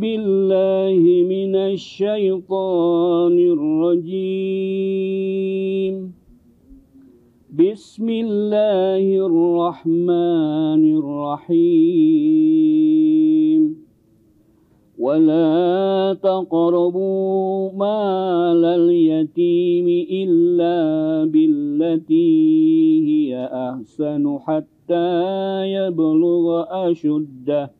بالله من الشيطان الرجيم بسم الله الرحمن الرحيم ولا تقربوا مال اليتيم إلا بالتي هي أحسن حتى يبلغ أشده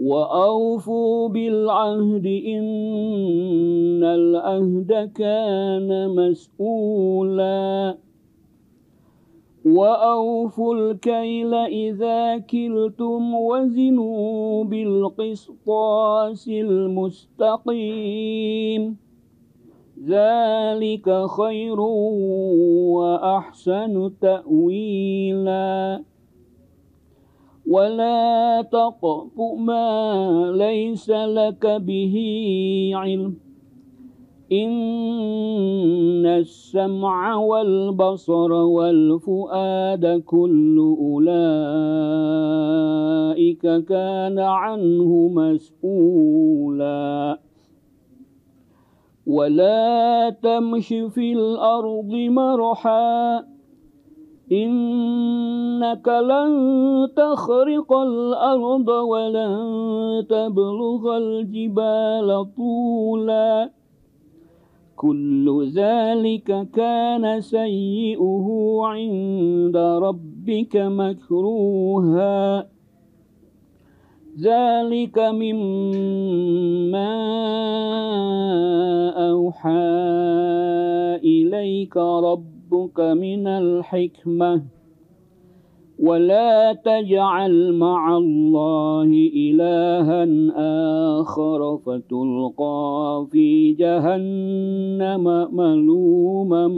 وأوفوا بالعهد إن العهد كان مسؤولا وأوفوا الكيل إذا كلتم وزنوا بالقسطاس المستقيم ذلك خير وأحسن تأويلاً ولا تقف ما ليس لك به علم إن السمع والبصر والفؤاد كل أولئك كان عنه مسؤولا ولا تمش في الأرض مرحاً إنك لن تخرق الأرض ولن تبلغ الجبال طولا كل ذلك كان سيئه عند ربك مكروها ذلك مما أوحى إليك رب ربك من الحكمة ولا تجعل مع الله إلها آخر فتلقى في جهنم ملوما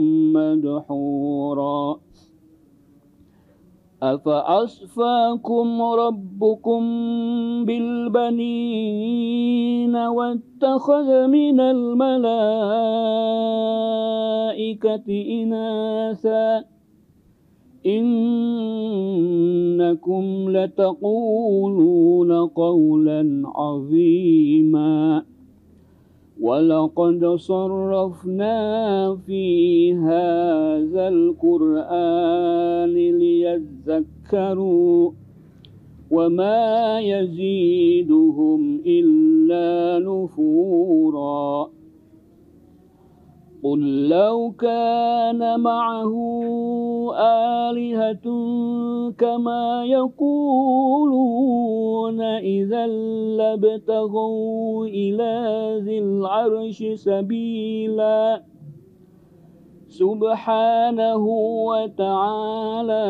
مدحوراً أفأصفاكم ربكم بالبنين واتخذ من الملائكة إناثا إنكم لتقولون قولا عظيماً ولقد صرفنا في هذا القرآن ليذكروا وما يزيدهم إلا نفوراً قل لو كان معه آلهة كما يقولون إذا لابتغوا إلى ذي العرش سبيلا سبحانه وتعالى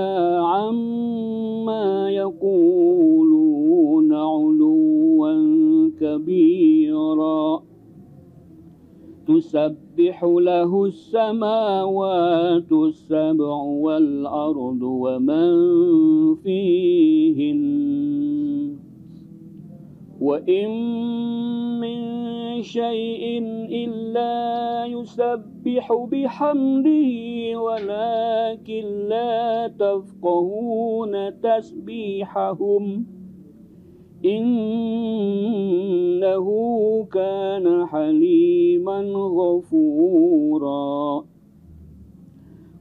عما يقولون علوا كبيرا تسبح له السماوات السبع والأرض ومن فيهن وإن من شيء إلا يسبح بحمده ولكن لا تفقهون تسبيحهم إنه كان حليما غفورا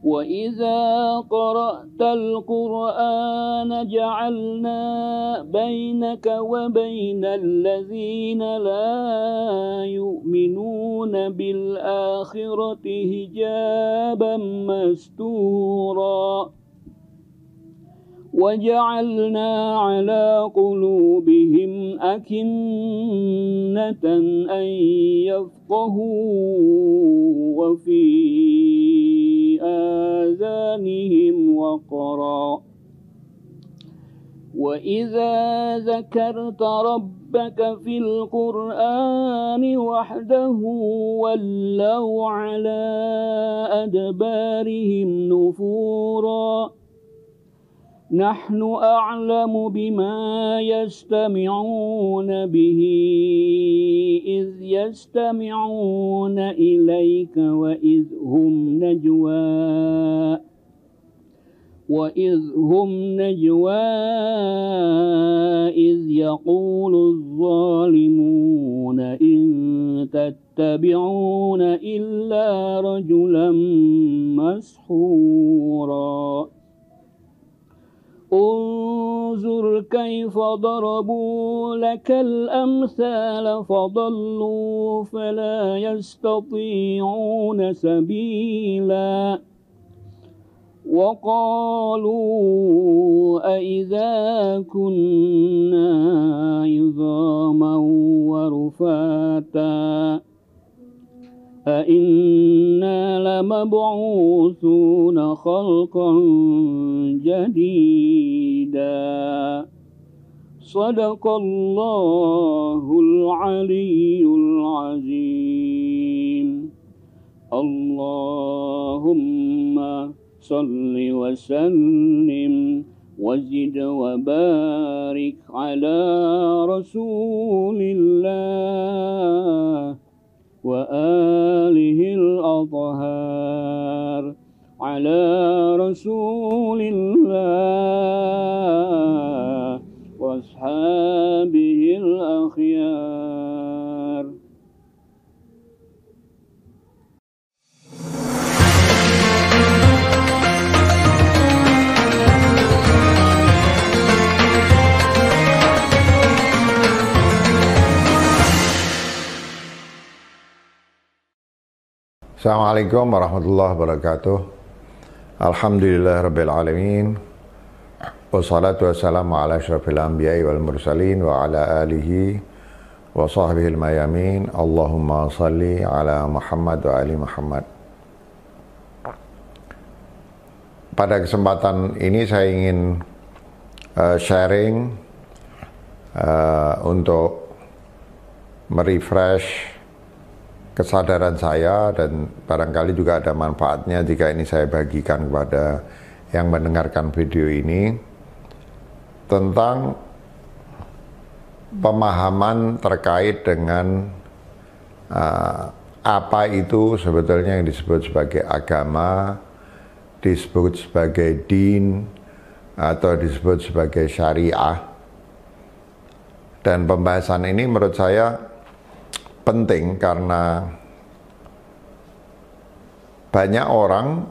وإذا قرأت القرآن جعلنا بينك وبين الذين لا يؤمنون بالآخرة حجابا مستورا وجعلنا على قلوبهم أكنة أن يفقهوا وفي آذانهم وقرا وإذا ذكرت ربك في القرآن وحده ولوا على أدبارهم نفوراً نحن أعلم بما يستمعون به إذ يستمعون إليك وإذ هم نجوى وإذ هم نجوى إذ يقول الظالمون إن تتبعون إلا رجلا مسحوراً انظر كيف ضربوا لك الأمثال فضلوا فلا يستطيعون سبيلا وقالوا أئذا كنا عظاما ورفاتا أئنا لمبعوثون خلقا جديدا صدق الله العلي العظيم اللهم صل وسلم وزد وبارك على رسول الله وآله الأطهار على رسول الله وأصحابه Assalamualaikum warahmatullahi wabarakatuh. Alhamdulillah rabbil alamin. Wassalatu wassalamu ala asyrafil anbiya'i wal mursalin wa ala alihi wa sahbihi mayamin. Allahumma salli ala Muhammad wa ali Muhammad. Pada kesempatan ini saya ingin uh, sharing uh, untuk merefresh kesadaran saya dan barangkali juga ada manfaatnya jika ini saya bagikan kepada yang mendengarkan video ini tentang pemahaman terkait dengan uh, apa itu sebetulnya yang disebut sebagai agama, disebut sebagai din atau disebut sebagai syariah. Dan pembahasan ini menurut saya penting karena banyak orang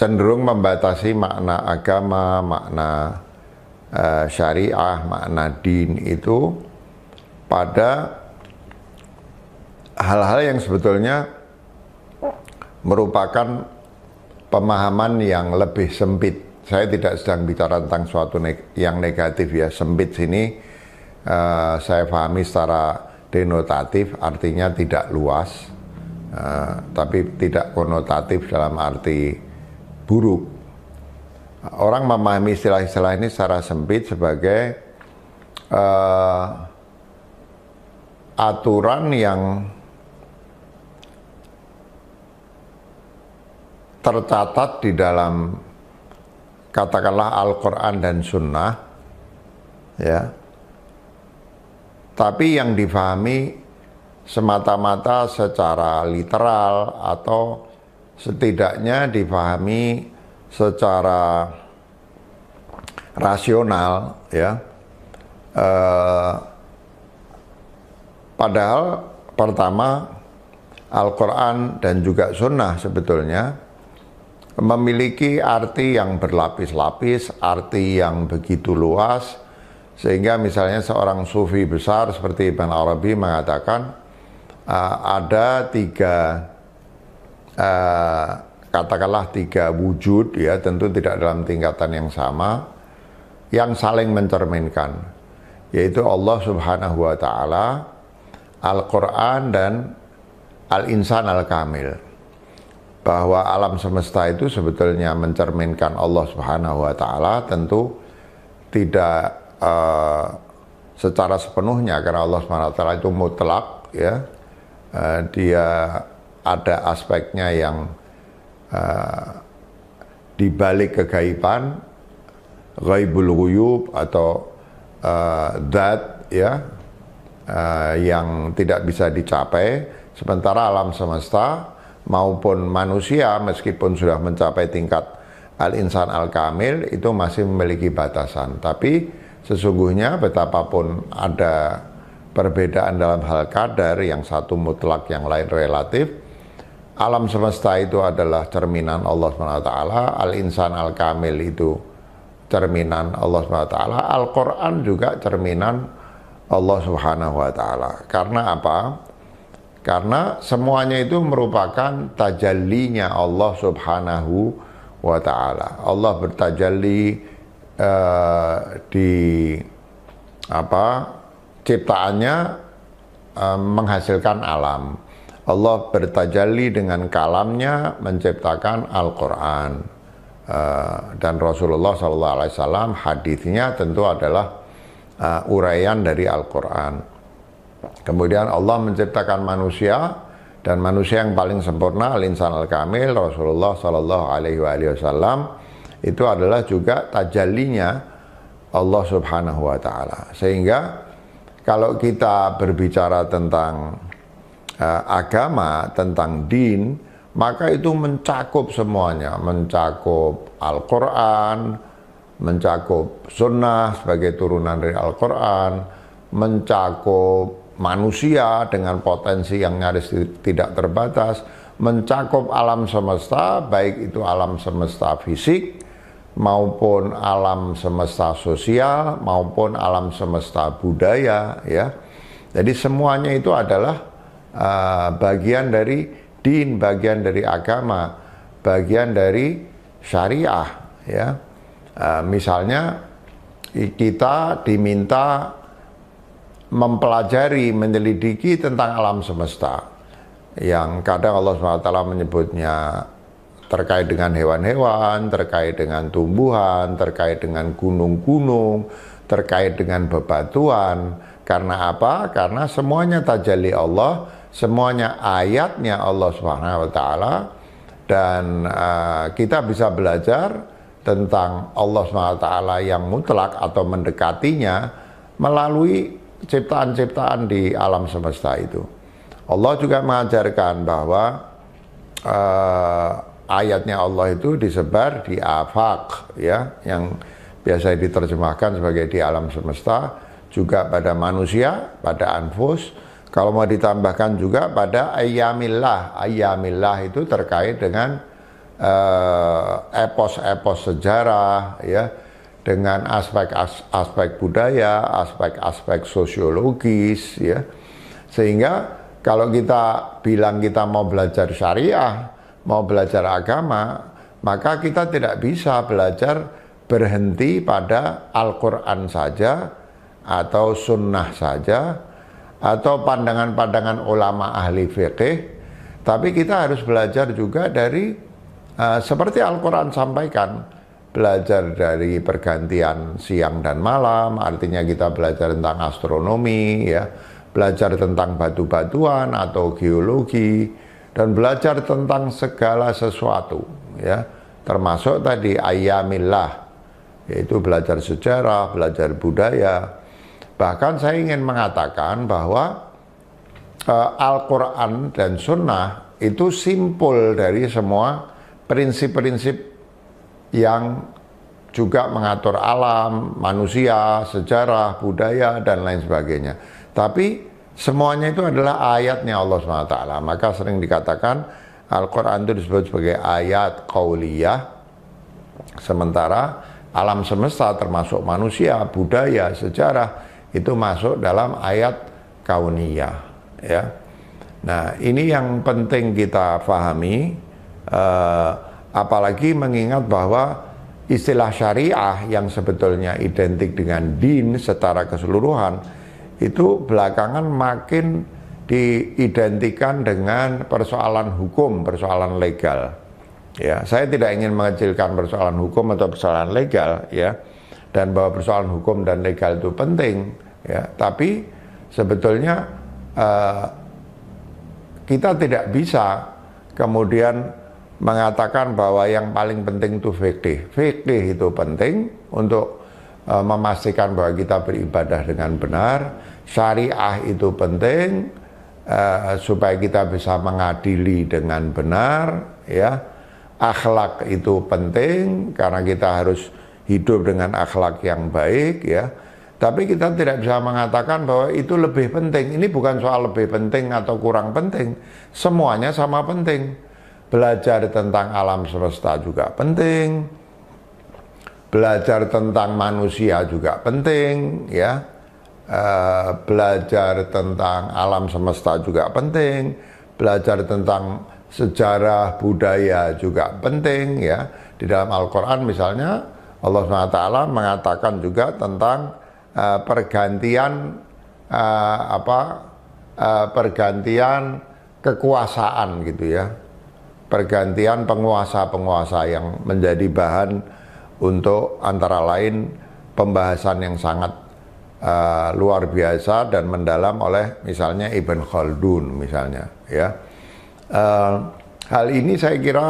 cenderung membatasi makna agama, makna uh, syariah, makna din itu pada hal-hal yang sebetulnya merupakan pemahaman yang lebih sempit. Saya tidak sedang bicara tentang suatu neg yang negatif ya, sempit sini Eh, saya pahami secara denotatif artinya tidak luas, uh, tapi tidak konotatif dalam arti buruk. Orang memahami istilah-istilah ini secara sempit sebagai uh, aturan yang tercatat di dalam katakanlah Al-Quran dan Sunnah, ya tapi yang difahami semata-mata secara literal atau setidaknya difahami secara rasional ya eh, padahal pertama Al-Quran dan juga Sunnah sebetulnya memiliki arti yang berlapis-lapis, arti yang begitu luas, sehingga misalnya seorang sufi besar seperti Ibn Arabi mengatakan uh, ada tiga uh, katakanlah tiga wujud ya tentu tidak dalam tingkatan yang sama yang saling mencerminkan yaitu Allah Subhanahu wa taala, Al-Qur'an dan al-insan al-kamil. Bahwa alam semesta itu sebetulnya mencerminkan Allah Subhanahu wa taala tentu tidak Eh, secara sepenuhnya karena Allah SWT itu mutlak ya uh, dia ada aspeknya yang uh, dibalik kegaiban ghaibul huyub atau uh, ya uh, yang tidak bisa dicapai sementara alam semesta maupun manusia meskipun sudah mencapai tingkat al insan al kamil itu masih memiliki batasan tapi Sesungguhnya betapapun ada perbedaan dalam hal kadar yang satu mutlak yang lain relatif, alam semesta itu adalah cerminan Allah SWT, al-insan al-kamil itu cerminan Allah SWT, Al-Quran juga cerminan Allah Subhanahu wa Ta'ala. Karena apa? Karena semuanya itu merupakan tajallinya Allah Subhanahu wa Ta'ala. Allah bertajalli Eh, di apa ciptaannya eh, menghasilkan alam. Allah bertajali dengan kalamnya menciptakan Al-Quran eh, dan Rasulullah Sallallahu Alaihi Wasallam hadisnya tentu adalah uh, uraian dari Al-Quran. Kemudian Allah menciptakan manusia dan manusia yang paling sempurna al-insan al-kamil Rasulullah sallallahu alaihi wasallam itu adalah juga tajallinya Allah Subhanahu wa taala. Sehingga kalau kita berbicara tentang uh, agama, tentang din, maka itu mencakup semuanya, mencakup Al-Qur'an, mencakup sunnah sebagai turunan dari Al-Qur'an, mencakup manusia dengan potensi yang nyaris tidak terbatas, mencakup alam semesta, baik itu alam semesta fisik maupun alam semesta sosial maupun alam semesta budaya ya. Jadi semuanya itu adalah uh, bagian dari din, bagian dari agama, bagian dari syariah ya. Uh, misalnya kita diminta mempelajari, menyelidiki tentang alam semesta yang kadang Allah SWT menyebutnya terkait dengan hewan-hewan, terkait dengan tumbuhan, terkait dengan gunung-gunung, terkait dengan bebatuan. Karena apa? Karena semuanya tajalli Allah, semuanya ayatnya Allah Subhanahu wa taala dan uh, kita bisa belajar tentang Allah Subhanahu wa taala yang mutlak atau mendekatinya melalui ciptaan-ciptaan di alam semesta itu. Allah juga mengajarkan bahwa uh, ayatnya Allah itu disebar di afak ya yang biasa diterjemahkan sebagai di alam semesta juga pada manusia pada anfus kalau mau ditambahkan juga pada ayamillah ayamillah itu terkait dengan eh, epos-epos uh, sejarah ya dengan aspek aspek budaya, aspek-aspek sosiologis ya. Sehingga kalau kita bilang kita mau belajar syariah, mau belajar agama, maka kita tidak bisa belajar berhenti pada Al-Quran saja atau sunnah saja atau pandangan-pandangan ulama ahli fiqih. tapi kita harus belajar juga dari uh, seperti Al-Quran sampaikan, belajar dari pergantian siang dan malam. Artinya kita belajar tentang astronomi, ya, belajar tentang batu-batuan atau geologi, dan belajar tentang segala sesuatu ya termasuk tadi ayamillah yaitu belajar sejarah, belajar budaya. Bahkan saya ingin mengatakan bahwa e, Al-Qur'an dan sunnah itu simpul dari semua prinsip-prinsip yang juga mengatur alam, manusia, sejarah, budaya, dan lain sebagainya. Tapi Semuanya itu adalah ayatnya Allah SWT. Maka sering dikatakan Al-Quran itu disebut sebagai ayat kauliyah. Sementara alam semesta termasuk manusia, budaya, sejarah itu masuk dalam ayat kauniyah. Ya. Nah ini yang penting kita pahami. Eh, apalagi mengingat bahwa istilah syariah yang sebetulnya identik dengan din secara keseluruhan itu belakangan makin diidentikan dengan persoalan hukum, persoalan legal. Ya, saya tidak ingin mengecilkan persoalan hukum atau persoalan legal ya dan bahwa persoalan hukum dan legal itu penting ya, tapi sebetulnya eh, kita tidak bisa kemudian mengatakan bahwa yang paling penting itu fikih. Fikih itu penting untuk eh, memastikan bahwa kita beribadah dengan benar, syariah itu penting uh, supaya kita bisa mengadili dengan benar ya akhlak itu penting karena kita harus hidup dengan akhlak yang baik ya tapi kita tidak bisa mengatakan bahwa itu lebih penting ini bukan soal lebih penting atau kurang penting semuanya sama penting belajar tentang alam semesta juga penting belajar tentang manusia juga penting ya Eh, belajar tentang alam semesta juga penting, belajar tentang sejarah budaya juga penting ya. Di dalam Al-Qur'an misalnya Allah SWT mengatakan juga tentang uh, pergantian uh, apa uh, pergantian kekuasaan gitu ya. Pergantian penguasa-penguasa yang menjadi bahan untuk antara lain pembahasan yang sangat uh, luar biasa dan mendalam oleh misalnya Ibn Khaldun misalnya ya uh, hal ini saya kira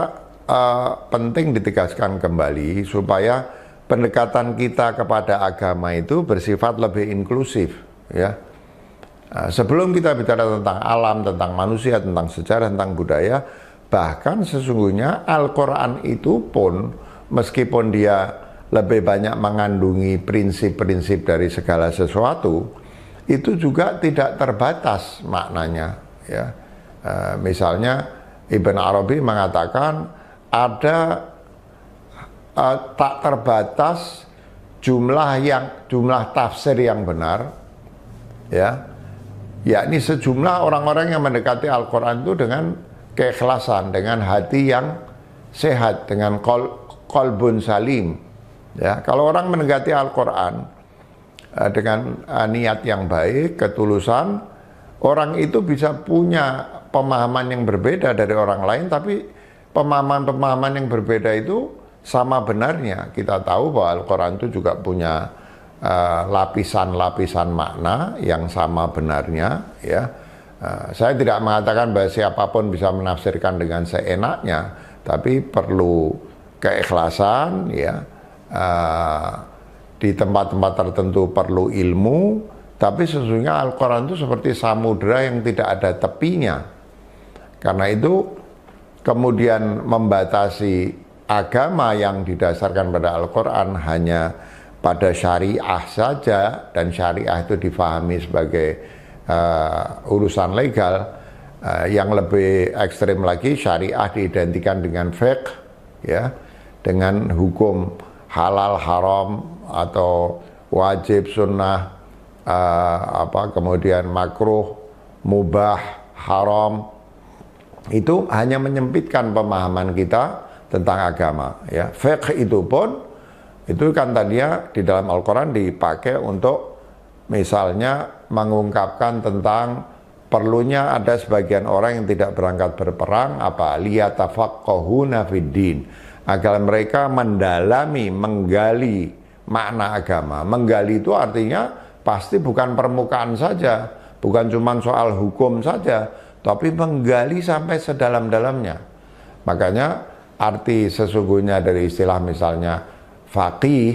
uh, penting ditegaskan kembali supaya pendekatan kita kepada agama itu bersifat lebih inklusif ya uh, sebelum kita bicara tentang alam tentang manusia tentang sejarah tentang budaya bahkan sesungguhnya Al-Quran itu pun meskipun dia lebih banyak mengandungi prinsip-prinsip dari segala sesuatu itu juga tidak terbatas maknanya ya e, misalnya Ibn Arabi mengatakan ada e, tak terbatas jumlah yang jumlah tafsir yang benar ya yakni sejumlah orang-orang yang mendekati Al-Qur'an itu dengan keikhlasan dengan hati yang sehat dengan kol, kolbun salim Ya, kalau orang mendekati Al-Qur'an uh, dengan uh, niat yang baik, ketulusan, orang itu bisa punya pemahaman yang berbeda dari orang lain tapi pemahaman-pemahaman yang berbeda itu sama benarnya. Kita tahu bahwa Al-Qur'an itu juga punya eh, lapisan-lapisan uh, makna yang sama benarnya, ya. Uh, saya tidak mengatakan bahwa siapapun bisa menafsirkan dengan seenaknya, tapi perlu keikhlasan, ya, uh, di tempat-tempat tertentu perlu ilmu, tapi sesungguhnya Al-Quran itu seperti samudera yang tidak ada tepinya. Karena itu kemudian membatasi agama yang didasarkan pada Al-Quran hanya pada syariah saja dan syariah itu difahami sebagai uh, urusan legal. Uh, yang lebih ekstrim lagi syariah diidentikan dengan fiqh ya dengan hukum halal haram atau wajib sunnah uh, apa kemudian makruh mubah haram itu hanya menyempitkan pemahaman kita tentang agama ya fiqh itu pun itu kan tadinya di dalam Al-Quran dipakai untuk misalnya mengungkapkan tentang perlunya ada sebagian orang yang tidak berangkat berperang apa liyatafaqahuna fid din agar mereka mendalami, menggali makna agama. Menggali itu artinya pasti bukan permukaan saja, bukan cuma soal hukum saja, tapi menggali sampai sedalam-dalamnya. Makanya arti sesungguhnya dari istilah misalnya fakih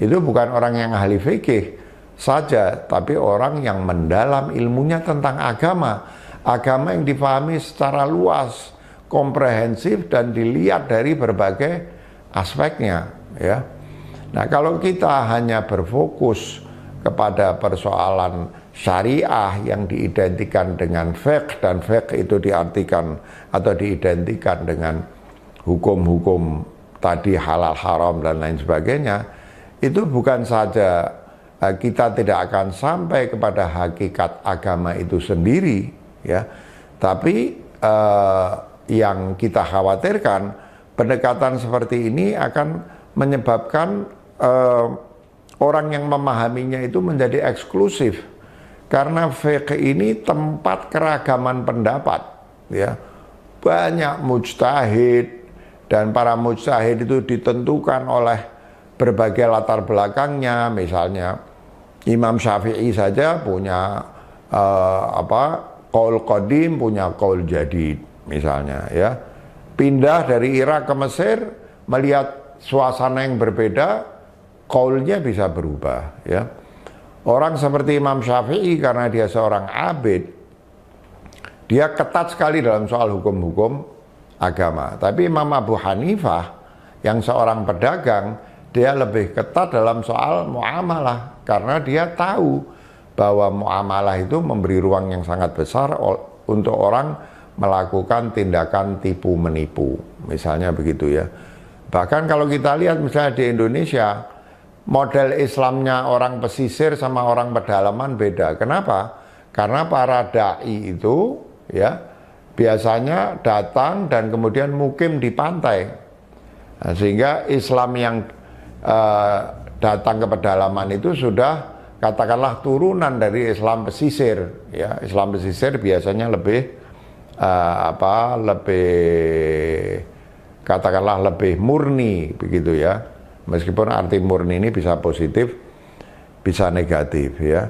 itu bukan orang yang ahli fikih saja, tapi orang yang mendalam ilmunya tentang agama. Agama yang dipahami secara luas, komprehensif dan dilihat dari berbagai aspeknya ya. Nah, kalau kita hanya berfokus kepada persoalan syariah yang diidentikan dengan fiqh dan fiqh itu diartikan atau diidentikan dengan hukum-hukum tadi halal haram dan lain sebagainya itu bukan saja eh, kita tidak akan sampai kepada hakikat agama itu sendiri ya tapi uh, yang kita khawatirkan, pendekatan seperti ini akan menyebabkan eh, orang yang memahaminya itu menjadi eksklusif. Karena fikih ini tempat keragaman pendapat, ya. Banyak mujtahid dan para mujtahid itu ditentukan oleh berbagai latar belakangnya, misalnya Imam Syafi'i saja punya uh, apa kaul qadim, punya kaul jadid misalnya ya. Pindah dari Irak ke Mesir melihat suasana yang berbeda, kaulnya bisa berubah ya. Orang seperti Imam Syafi'i karena dia seorang abid, dia ketat sekali dalam soal hukum-hukum agama. Tapi Imam Abu Hanifah yang seorang pedagang, dia lebih ketat dalam soal muamalah karena dia tahu bahwa muamalah itu memberi ruang yang sangat besar untuk orang melakukan tindakan tipu menipu, misalnya begitu ya. Bahkan kalau kita lihat misalnya di Indonesia, model Islamnya orang pesisir sama orang pedalaman beda. Kenapa? Karena para dai itu ya biasanya datang dan kemudian mukim di pantai. Nah, sehingga Islam yang eh, datang ke pedalaman itu sudah katakanlah turunan dari Islam pesisir ya. Islam pesisir biasanya lebih uh, apa lebih katakanlah lebih murni begitu ya. Meskipun arti murni ini bisa positif, bisa negatif ya.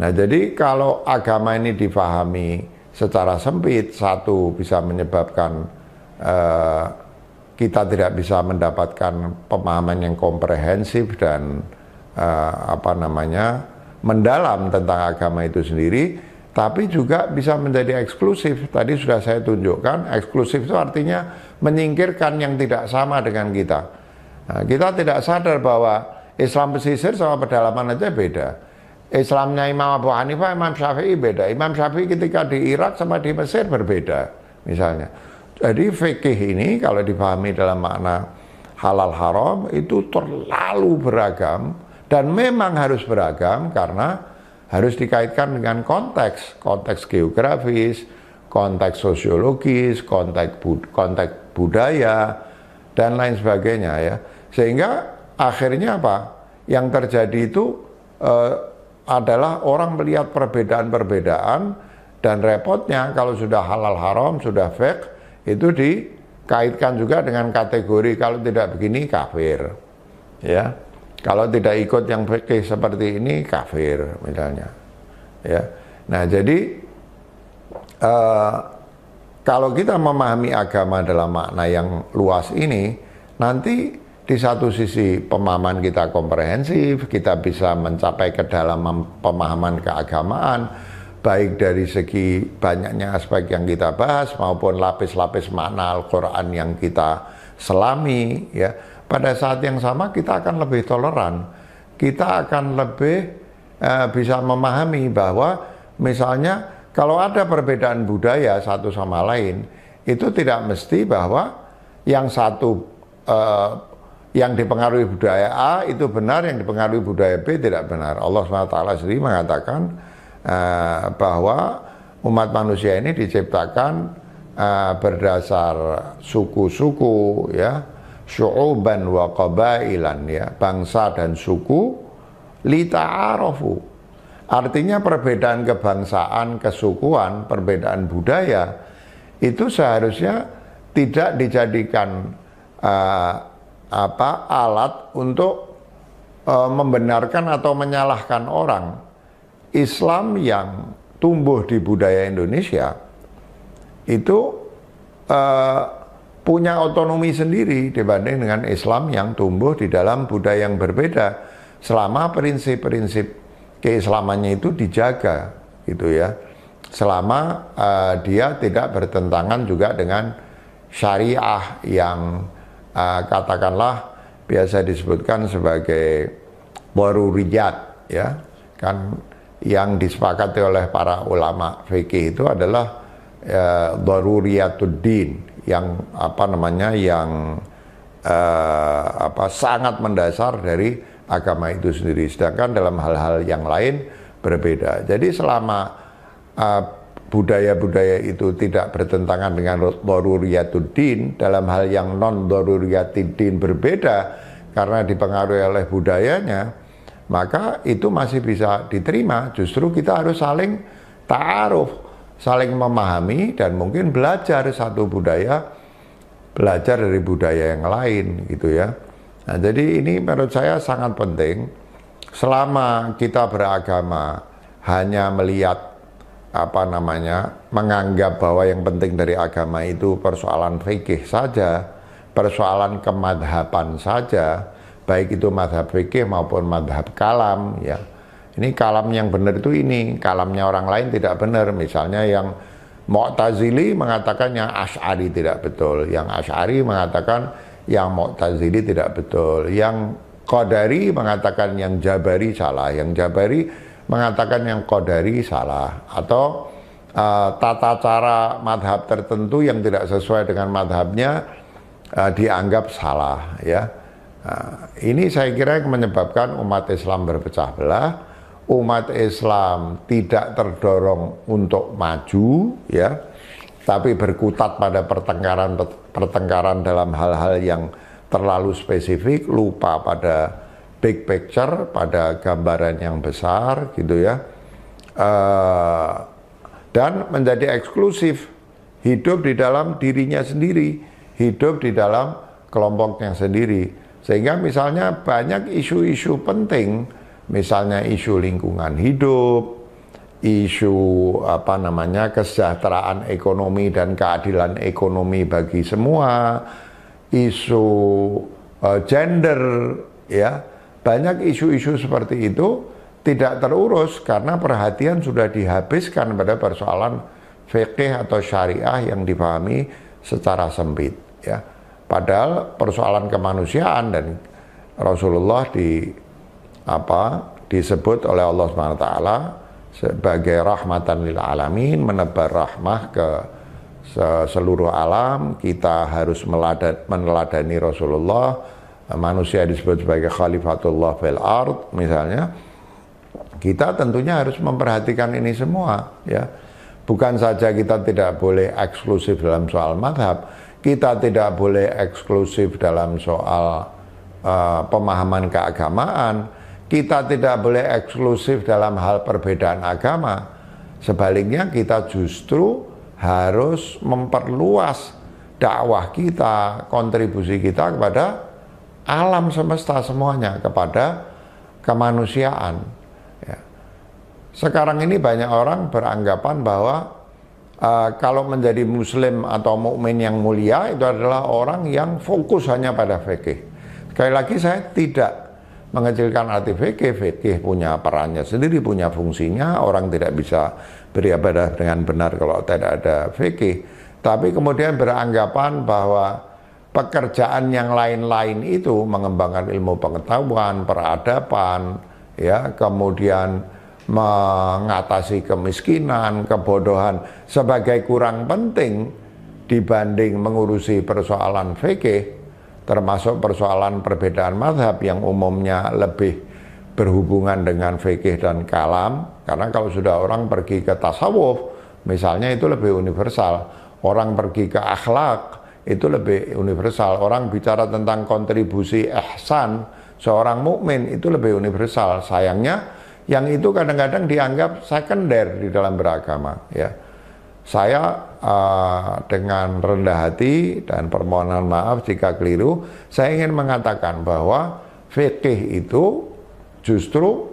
Nah, jadi kalau agama ini difahami secara sempit, satu bisa menyebabkan uh, kita tidak bisa mendapatkan pemahaman yang komprehensif dan uh, apa namanya mendalam tentang agama itu sendiri tapi juga bisa menjadi eksklusif. Tadi sudah saya tunjukkan, eksklusif itu artinya menyingkirkan yang tidak sama dengan kita. Nah, kita tidak sadar bahwa Islam pesisir sama pedalaman aja beda. Islamnya Imam Abu Hanifah, Imam Syafi'i beda. Imam Syafi'i ketika di Irak sama di Mesir berbeda, misalnya. Jadi fikih ini kalau dipahami dalam makna halal haram itu terlalu beragam dan memang harus beragam karena harus dikaitkan dengan konteks, konteks geografis, konteks sosiologis, konteks bud konteks budaya dan lain sebagainya ya. Sehingga akhirnya apa? Yang terjadi itu eh, adalah orang melihat perbedaan-perbedaan dan repotnya kalau sudah halal haram, sudah fake itu dikaitkan juga dengan kategori kalau tidak begini kafir. Ya. Kalau tidak ikut yang fikih seperti ini kafir misalnya. Ya. Nah, jadi uh, kalau kita memahami agama dalam makna yang luas ini, nanti di satu sisi pemahaman kita komprehensif, kita bisa mencapai kedalaman pemahaman keagamaan, baik dari segi banyaknya aspek yang kita bahas maupun lapis-lapis makna Al-Quran yang kita selami, ya pada saat yang sama kita akan lebih toleran, kita akan lebih uh, bisa memahami bahwa misalnya kalau ada perbedaan budaya satu sama lain, itu tidak mesti bahwa yang satu uh, yang dipengaruhi budaya A itu benar, yang dipengaruhi budaya B tidak benar. Allah SWT sendiri mengatakan uh, bahwa umat manusia ini diciptakan uh, berdasar suku-suku, ya, syu'uban wa qabailan ya, bangsa dan suku ta'arofu Artinya perbedaan kebangsaan, kesukuan, perbedaan budaya itu seharusnya tidak dijadikan uh, apa alat untuk uh, membenarkan atau menyalahkan orang. Islam yang tumbuh di budaya Indonesia itu uh, punya otonomi sendiri dibanding dengan Islam yang tumbuh di dalam budaya yang berbeda selama prinsip-prinsip keislamannya itu dijaga gitu ya selama uh, dia tidak bertentangan juga dengan syariah yang uh, katakanlah biasa disebutkan sebagai waruriyat ya kan yang disepakati oleh para ulama fikih itu adalah daruriyatud eh, din yang apa namanya yang eh, apa sangat mendasar dari agama itu sendiri. Sedangkan dalam hal-hal yang lain berbeda. Jadi selama eh, budaya-budaya itu tidak bertentangan dengan din dalam hal yang non din berbeda karena dipengaruhi oleh budayanya maka itu masih bisa diterima justru kita harus saling ta'aruf saling memahami dan mungkin belajar satu budaya belajar dari budaya yang lain gitu ya. Nah, jadi ini menurut saya sangat penting selama kita beragama hanya melihat apa namanya menganggap bahwa yang penting dari agama itu persoalan fikih saja, persoalan kemadhaban saja, baik itu madhab fikih maupun madhab kalam ya ini kalam yang benar itu ini, kalamnya orang lain tidak benar. Misalnya yang Mu'tazili mengatakan yang Ash'ari tidak betul, yang Ash'ari mengatakan yang Mu'tazili tidak betul, yang Qadari mengatakan yang Jabari salah, yang Jabari mengatakan yang Qadari salah, atau uh, tata cara madhab tertentu yang tidak sesuai dengan madhabnya uh, dianggap salah ya. Nah, ini saya kira yang menyebabkan umat Islam berpecah belah umat Islam tidak terdorong untuk maju ya tapi berkutat pada pertengkaran pertengkaran dalam hal-hal yang terlalu spesifik lupa pada big picture pada gambaran yang besar gitu ya uh, dan menjadi eksklusif hidup di dalam dirinya sendiri hidup di dalam kelompoknya sendiri sehingga misalnya banyak isu-isu penting misalnya isu lingkungan hidup, isu apa namanya kesejahteraan ekonomi dan keadilan ekonomi bagi semua, isu uh, gender ya. Banyak isu-isu seperti itu tidak terurus karena perhatian sudah dihabiskan pada persoalan fikih atau syariah yang dipahami secara sempit ya. Padahal persoalan kemanusiaan dan Rasulullah di apa disebut oleh Allah Subhanahu wa taala sebagai rahmatan lil alamin menebar rahmah ke seluruh alam kita harus meladat, meneladani Rasulullah manusia disebut sebagai khalifatullah fil ard misalnya kita tentunya harus memperhatikan ini semua ya bukan saja kita tidak boleh eksklusif dalam soal madhab kita tidak boleh eksklusif dalam soal uh, pemahaman keagamaan kita tidak boleh eksklusif dalam hal perbedaan agama. Sebaliknya kita justru harus memperluas dakwah kita, kontribusi kita kepada alam semesta semuanya, kepada kemanusiaan. Ya. Sekarang ini banyak orang beranggapan bahwa uh, kalau menjadi muslim atau mukmin yang mulia itu adalah orang yang fokus hanya pada fikih. Sekali lagi saya tidak mengecilkan arti fikih, fikih punya perannya sendiri, punya fungsinya, orang tidak bisa beribadah dengan benar kalau tidak ada fikih. Tapi kemudian beranggapan bahwa pekerjaan yang lain-lain itu mengembangkan ilmu pengetahuan, peradaban, ya, kemudian mengatasi kemiskinan, kebodohan sebagai kurang penting dibanding mengurusi persoalan fikih termasuk persoalan perbedaan mazhab yang umumnya lebih berhubungan dengan fikih dan kalam karena kalau sudah orang pergi ke tasawuf misalnya itu lebih universal orang pergi ke akhlak itu lebih universal orang bicara tentang kontribusi ihsan seorang mukmin itu lebih universal sayangnya yang itu kadang-kadang dianggap sekunder di dalam beragama ya saya dengan rendah hati dan permohonan maaf jika keliru, saya ingin mengatakan bahwa fikih itu justru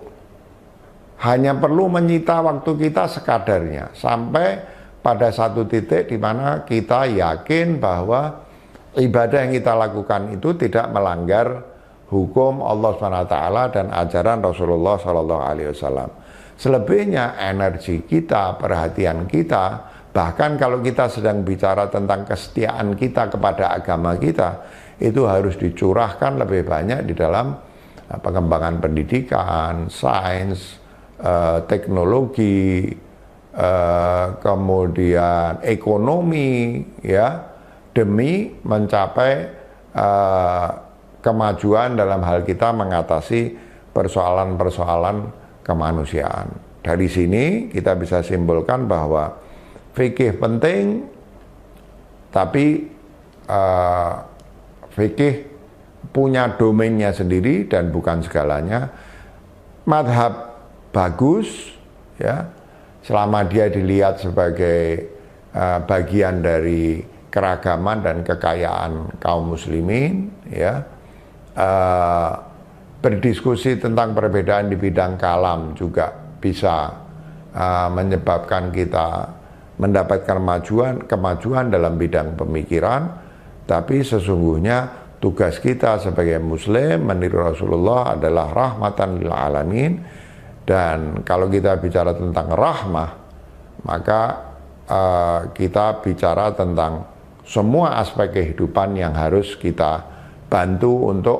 hanya perlu menyita waktu kita sekadarnya sampai pada satu titik di mana kita yakin bahwa ibadah yang kita lakukan itu tidak melanggar hukum Allah SWT dan ajaran Rasulullah SAW. Selebihnya energi kita, perhatian kita, Bahkan kalau kita sedang bicara tentang kesetiaan kita kepada agama kita, itu harus dicurahkan lebih banyak di dalam eh, pengembangan pendidikan, sains, eh, teknologi, eh, kemudian ekonomi, ya, demi mencapai kemajuan dalam hal kita mengatasi persoalan-persoalan kemanusiaan. Dari sini kita bisa simpulkan bahwa fikih penting, tapi uh, fikih punya domainnya sendiri dan bukan segalanya. Madhab bagus, ya, selama dia dilihat sebagai uh, bagian dari keragaman dan kekayaan kaum muslimin, ya. Uh, berdiskusi tentang perbedaan di bidang kalam juga bisa uh, menyebabkan kita mendapatkan kemajuan, kemajuan dalam bidang pemikiran, tapi sesungguhnya tugas kita sebagai muslim meniru Rasulullah adalah rahmatan lil alamin dan kalau kita bicara tentang rahmah maka uh, kita bicara tentang semua aspek kehidupan yang harus kita bantu untuk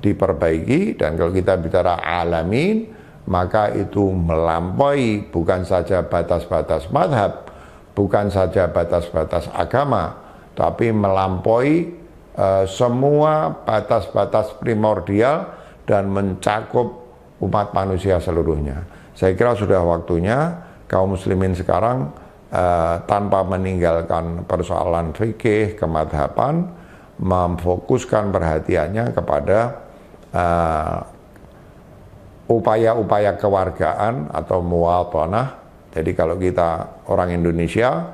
diperbaiki dan kalau kita bicara alamin maka itu melampaui bukan saja batas-batas madhab bukan saja batas-batas agama, tapi melampaui e, semua batas-batas primordial dan mencakup umat manusia seluruhnya. Saya kira sudah waktunya kaum muslimin sekarang e, tanpa meninggalkan persoalan fikih kemadhaban memfokuskan perhatiannya kepada e, upaya-upaya kewargaan atau muwatonah jadi kalau kita orang Indonesia,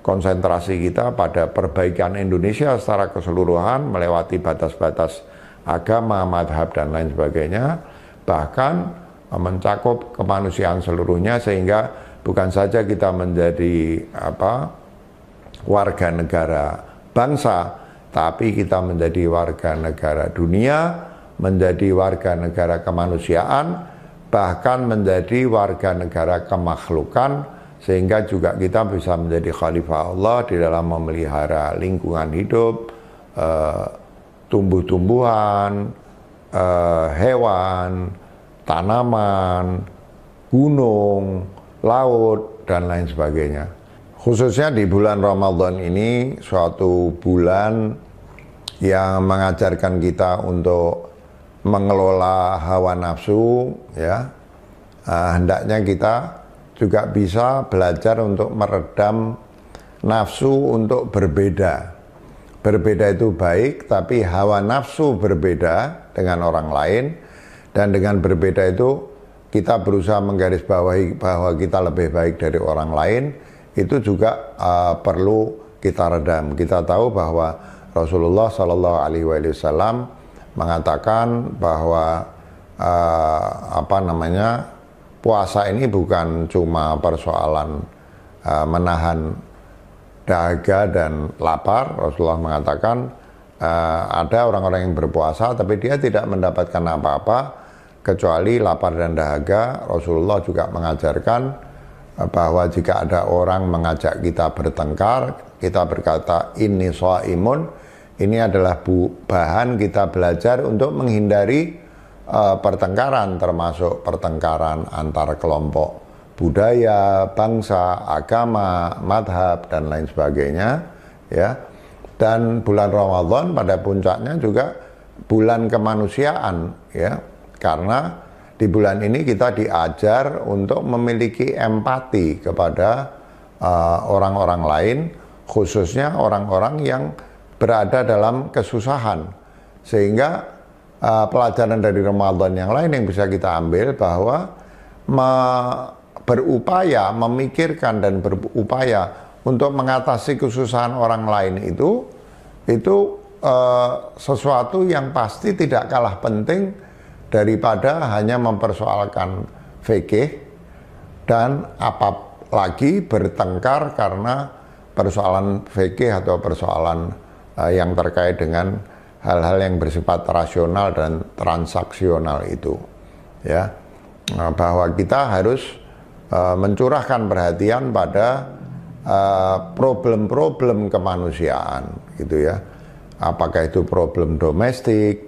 konsentrasi kita pada perbaikan Indonesia secara keseluruhan melewati batas-batas agama, madhab, dan lain sebagainya, bahkan mencakup kemanusiaan seluruhnya sehingga bukan saja kita menjadi apa warga negara bangsa, tapi kita menjadi warga negara dunia, menjadi warga negara kemanusiaan, bahkan menjadi warga negara kemakhlukan sehingga juga kita bisa menjadi khalifah Allah di dalam memelihara lingkungan hidup, eh, tumbuh-tumbuhan, eh, hewan, tanaman, gunung, laut, dan lain sebagainya. Khususnya di bulan Ramadan ini suatu bulan yang mengajarkan kita untuk mengelola hawa nafsu ya uh, hendaknya kita juga bisa belajar untuk meredam nafsu untuk berbeda. Berbeda itu baik, tapi hawa nafsu berbeda dengan orang lain dan dengan berbeda itu kita berusaha menggarisbawahi bahwa kita lebih baik dari orang lain itu juga uh, perlu kita redam. Kita tahu bahwa Rasulullah Shallallahu Alaihi Wasallam mengatakan bahwa uh, apa namanya puasa ini bukan cuma persoalan uh, menahan dahaga dan lapar. Rasulullah mengatakan uh, ada orang-orang yang berpuasa tapi dia tidak mendapatkan apa-apa kecuali lapar dan dahaga. Rasulullah juga mengajarkan bahwa jika ada orang mengajak kita bertengkar, kita berkata ini soal imun ini adalah bu, bahan kita belajar untuk menghindari uh, pertengkaran termasuk pertengkaran antar kelompok budaya, bangsa, agama, madhab dan lain sebagainya ya. Dan bulan Ramadan pada puncaknya juga bulan kemanusiaan ya. Karena di bulan ini kita diajar untuk memiliki empati kepada eh, orang-orang uh, orang -orang lain, khususnya orang-orang yang berada dalam kesusahan. Sehingga uh, pelajaran dari Ramadan yang lain yang bisa kita ambil bahwa me berupaya memikirkan dan berupaya untuk mengatasi kesusahan orang lain itu itu uh, sesuatu yang pasti tidak kalah penting daripada hanya mempersoalkan fikih dan apalagi bertengkar karena persoalan fikih atau persoalan uh, yang terkait dengan hal-hal yang bersifat rasional dan transaksional itu ya nah, bahwa kita harus uh, mencurahkan perhatian pada eh, problem-problem uh, kemanusiaan gitu ya apakah itu problem domestik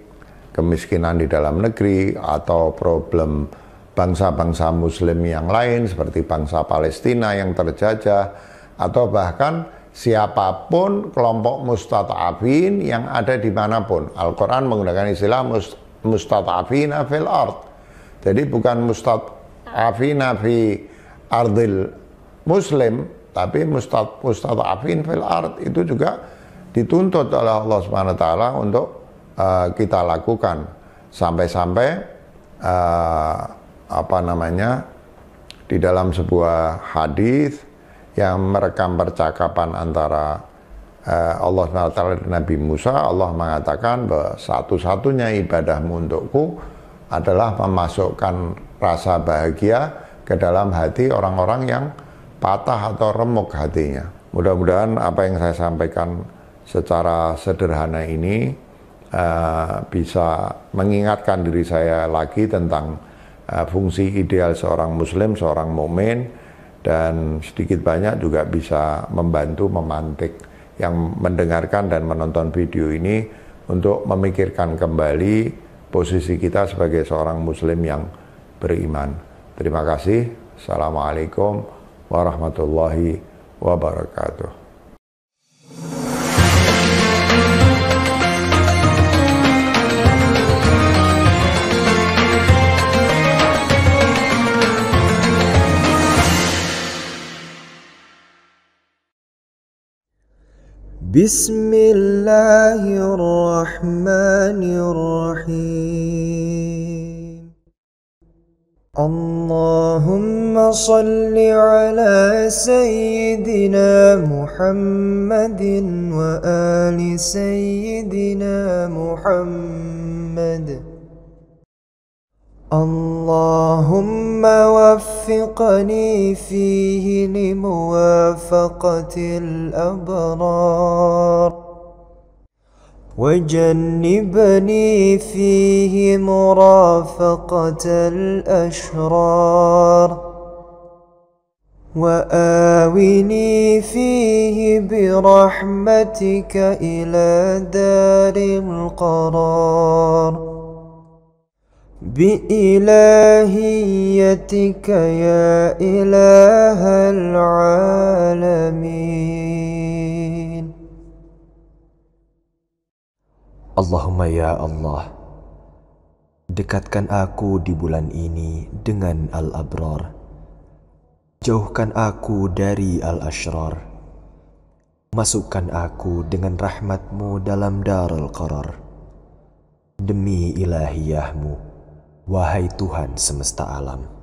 kemiskinan di dalam negeri atau problem bangsa-bangsa muslim yang lain seperti bangsa Palestina yang terjajah atau bahkan siapapun kelompok mustata'afin yang ada di manapun. Al-Quran menggunakan istilah mustata'afina fil ard. Jadi bukan mustata'afina fi ardil muslim, tapi mustata'afin fil ard itu juga dituntut oleh Allah Subhanahu taala untuk uh, kita lakukan sampai-sampai uh, apa namanya di dalam sebuah hadis yang merekam percakapan antara eh, Allah SWT dan Nabi Musa, Allah mengatakan bahwa satu-satunya ibadahmu untukku adalah memasukkan rasa bahagia ke dalam hati orang-orang yang patah atau remuk hatinya. Mudah-mudahan apa yang saya sampaikan secara sederhana ini uh, bisa mengingatkan diri saya lagi tentang uh, fungsi ideal seorang muslim, seorang mukmin dan sedikit banyak juga bisa membantu memantik yang mendengarkan dan menonton video ini untuk memikirkan kembali posisi kita sebagai seorang muslim yang beriman. Terima kasih. Assalamualaikum warahmatullahi wabarakatuh. بسم الله الرحمن الرحيم اللهم صل على سيدنا محمد وآل سيدنا محمد اللهم وفقني فيه لموافقة الأبرار وجنبني فيه مرافقة الأشرار وآوني فيه برحمتك إلى دار القرار بإلهيتك يا إله العالمين Allahumma ya Allah Dekatkan aku di bulan ini dengan Al-Abrar Jauhkan aku dari Al-Ashrar Masukkan aku dengan rahmatmu dalam darul qarar Demi ilahiyahmu Wahai Tuhan semesta alam,